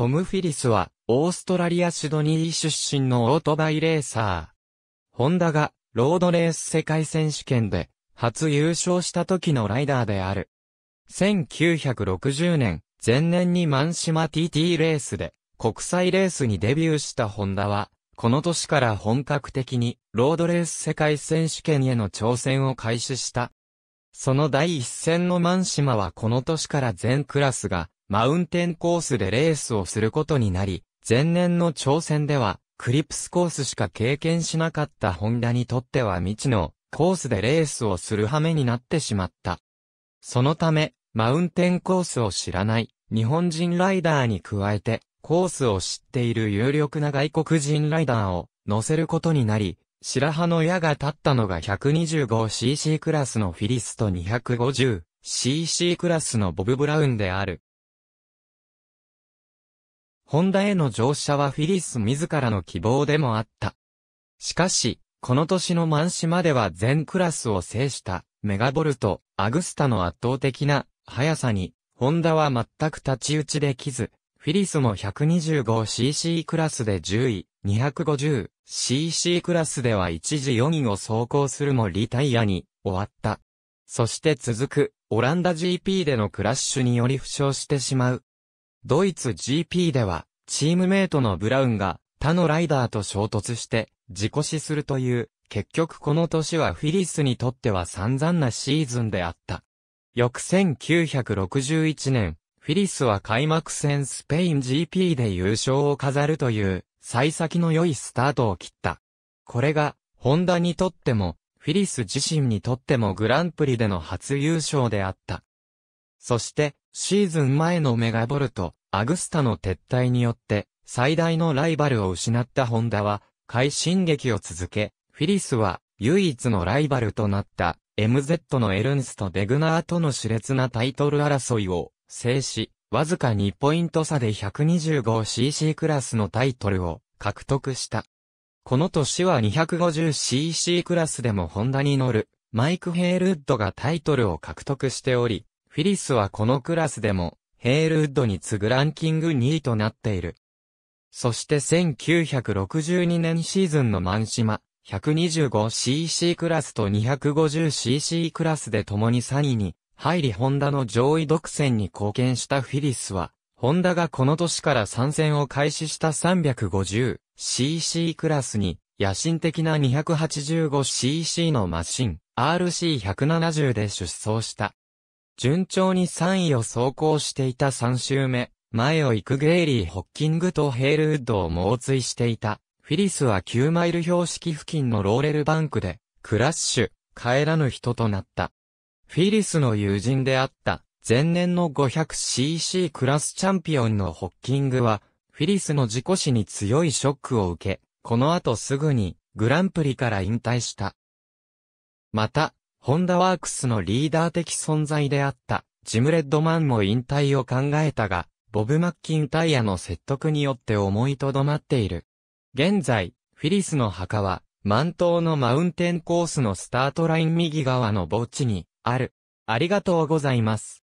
トム・フィリスは、オーストラリア・シドニー出身のオートバイレーサー。ホンダが、ロードレース世界選手権で、初優勝した時のライダーである。1960年、前年にマンシマ TT レースで、国際レースにデビューしたホンダは、この年から本格的に、ロードレース世界選手権への挑戦を開始した。その第一戦のマンシマはこの年から全クラスが、マウンテンコースでレースをすることになり、前年の挑戦では、クリプスコースしか経験しなかったホンダにとっては未知のコースでレースをする羽目になってしまった。そのため、マウンテンコースを知らない日本人ライダーに加えて、コースを知っている有力な外国人ライダーを乗せることになり、白羽の矢が立ったのが 125cc クラスのフィリスと 250cc クラスのボブ・ブラウンである。ホンダへの乗車はフィリス自らの希望でもあった。しかし、この年の満市までは全クラスを制したメガボルト、アグスタの圧倒的な速さに、ホンダは全く立ち打ちできず、フィリスも 125cc クラスで10位、250cc クラスでは一時4位を走行するもリタイアに終わった。そして続く、オランダ GP でのクラッシュにより負傷してしまう、ドイツ GP では、チームメイトのブラウンが他のライダーと衝突して事故死するという、結局この年はフィリスにとっては散々なシーズンであった。翌1961年、フィリスは開幕戦スペイン GP で優勝を飾るという、幸先の良いスタートを切った。これが、ホンダにとっても、フィリス自身にとってもグランプリでの初優勝であった。そして、シーズン前のメガボルト、アグスタの撤退によって、最大のライバルを失ったホンダは、快進撃を続け、フィリスは、唯一のライバルとなった、MZ のエルンスとデグナーとの熾烈なタイトル争いを、制し、わずか2ポイント差で 125cc クラスのタイトルを獲得した。この年は 250cc クラスでもホンダに乗るマイク・ヘイルウッドがタイトルを獲得しており、フィリスはこのクラスでも、ヘールウッドに次ぐランキング2位となっている。そして1962年シーズンのマンシマ、125cc クラスと 250cc クラスで共に3位に、入りホンダの上位独占に貢献したフィリスは、ホンダがこの年から参戦を開始した 350cc クラスに、野心的な 285cc のマシン、RC170 で出走した。順調に3位を走行していた3周目、前を行くゲイリー・ホッキングとヘールウッドを猛追していた。フィリスは9マイル標識付近のローレルバンクで、クラッシュ、帰らぬ人となった。フィリスの友人であった、前年の 500cc クラスチャンピオンのホッキングは、フィリスの事故死に強いショックを受け、この後すぐに、グランプリから引退した。また、ホンダワークスのリーダー的存在であった、ジム・レッドマンも引退を考えたが、ボブ・マッキンタイヤの説得によって思いとどまっている。現在、フィリスの墓は、満島のマウンテンコースのスタートライン右側の墓地に、ある。ありがとうございます。